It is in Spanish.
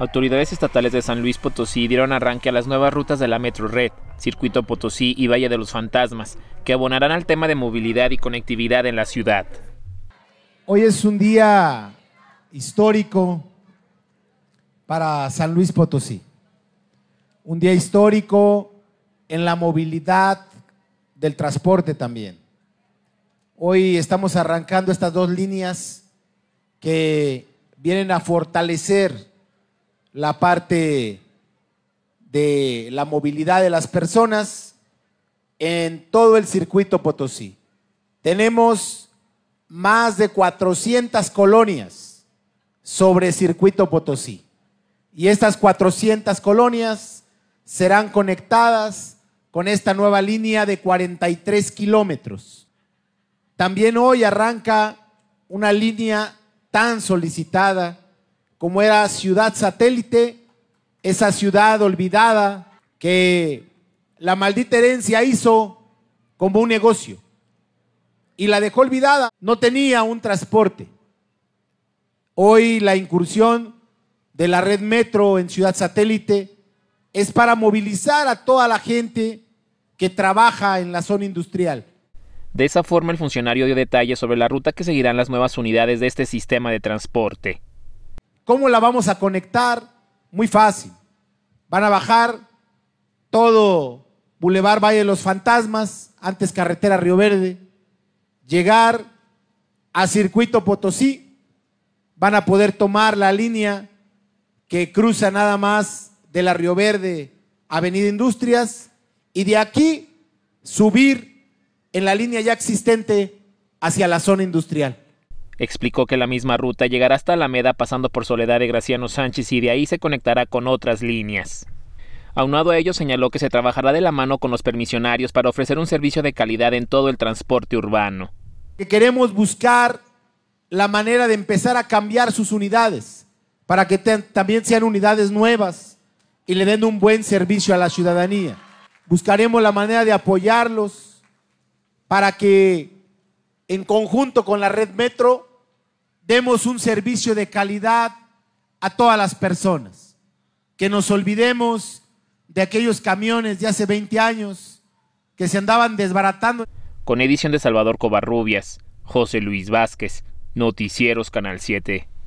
autoridades estatales de San Luis Potosí dieron arranque a las nuevas rutas de la red Circuito Potosí y Valle de los Fantasmas, que abonarán al tema de movilidad y conectividad en la ciudad. Hoy es un día histórico para San Luis Potosí. Un día histórico en la movilidad del transporte también. Hoy estamos arrancando estas dos líneas que vienen a fortalecer la parte de la movilidad de las personas en todo el circuito Potosí. Tenemos más de 400 colonias sobre circuito Potosí. Y estas 400 colonias serán conectadas con esta nueva línea de 43 kilómetros. También hoy arranca una línea tan solicitada como era ciudad satélite, esa ciudad olvidada que la maldita herencia hizo como un negocio y la dejó olvidada, no tenía un transporte. Hoy la incursión de la red metro en ciudad satélite es para movilizar a toda la gente que trabaja en la zona industrial. De esa forma el funcionario dio detalles sobre la ruta que seguirán las nuevas unidades de este sistema de transporte. ¿Cómo la vamos a conectar? Muy fácil. Van a bajar todo Boulevard Valle de los Fantasmas, antes carretera Río Verde, llegar a Circuito Potosí, van a poder tomar la línea que cruza nada más de la Río Verde, Avenida Industrias, y de aquí subir en la línea ya existente hacia la zona industrial. Explicó que la misma ruta llegará hasta Alameda pasando por Soledad de Graciano Sánchez y de ahí se conectará con otras líneas. Aunado a ello, señaló que se trabajará de la mano con los permisionarios para ofrecer un servicio de calidad en todo el transporte urbano. Que queremos buscar la manera de empezar a cambiar sus unidades para que también sean unidades nuevas y le den un buen servicio a la ciudadanía. Buscaremos la manera de apoyarlos para que en conjunto con la red Metro demos un servicio de calidad a todas las personas, que nos olvidemos de aquellos camiones de hace 20 años que se andaban desbaratando. Con edición de Salvador Covarrubias, José Luis Vázquez, Noticieros Canal 7.